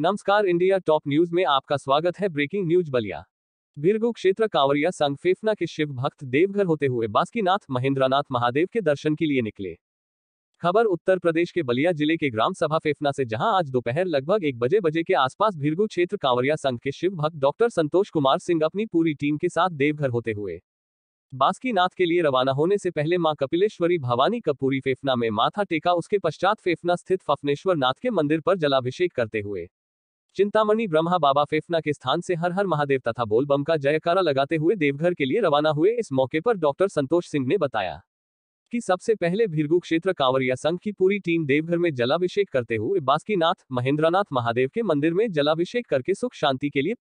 नमस्कार India top news में आपका स्वागत है ब्रेकिंग न्यूज बलिया भिरगु क्षेत्र कांवरिया संघ फेफना के शिव भक्त देवघर होते हुए बास्कीनाथ महेंद्रनाथ महादेव के दर्शन के लिए निकले खबर उत्तर प्रदेश के बलिया जिले के ग्राम सभा फेफना से जहां आज दोपहर लगभग एक बजे बजे के आसपास भीरगु क्षेत्र कांवरिया संघ के शिव भक्त डॉक्टर संतोष कुमार सिंह अपनी पूरी टीम के साथ देवघर होते हुए बास्कीनाथ के लिए रवाना होने से पहले मां कपिलेश्वरी भवानी कपूरी फेफना में माथा टेका उसके पश्चात फेफना स्थित फफनेश्वर नाथ के मंदिर पर जलाभिषेक करते हुए चिंतामणि ब्रह्मा बाबा फेफना के स्थान से हर हर महादेव तथा बोलबम का जयकारा लगाते हुए देवघर के लिए रवाना हुए इस मौके पर डॉक्टर संतोष सिंह ने बताया कि सबसे पहले भीरगु क्षेत्र कांवरिया संघ की पूरी टीम देवघर में जलाभिषेक करते हुए बास्कीनाथ महेंद्रनाथ महादेव के मंदिर में जलाभिषेक करके सुख शांति के लिए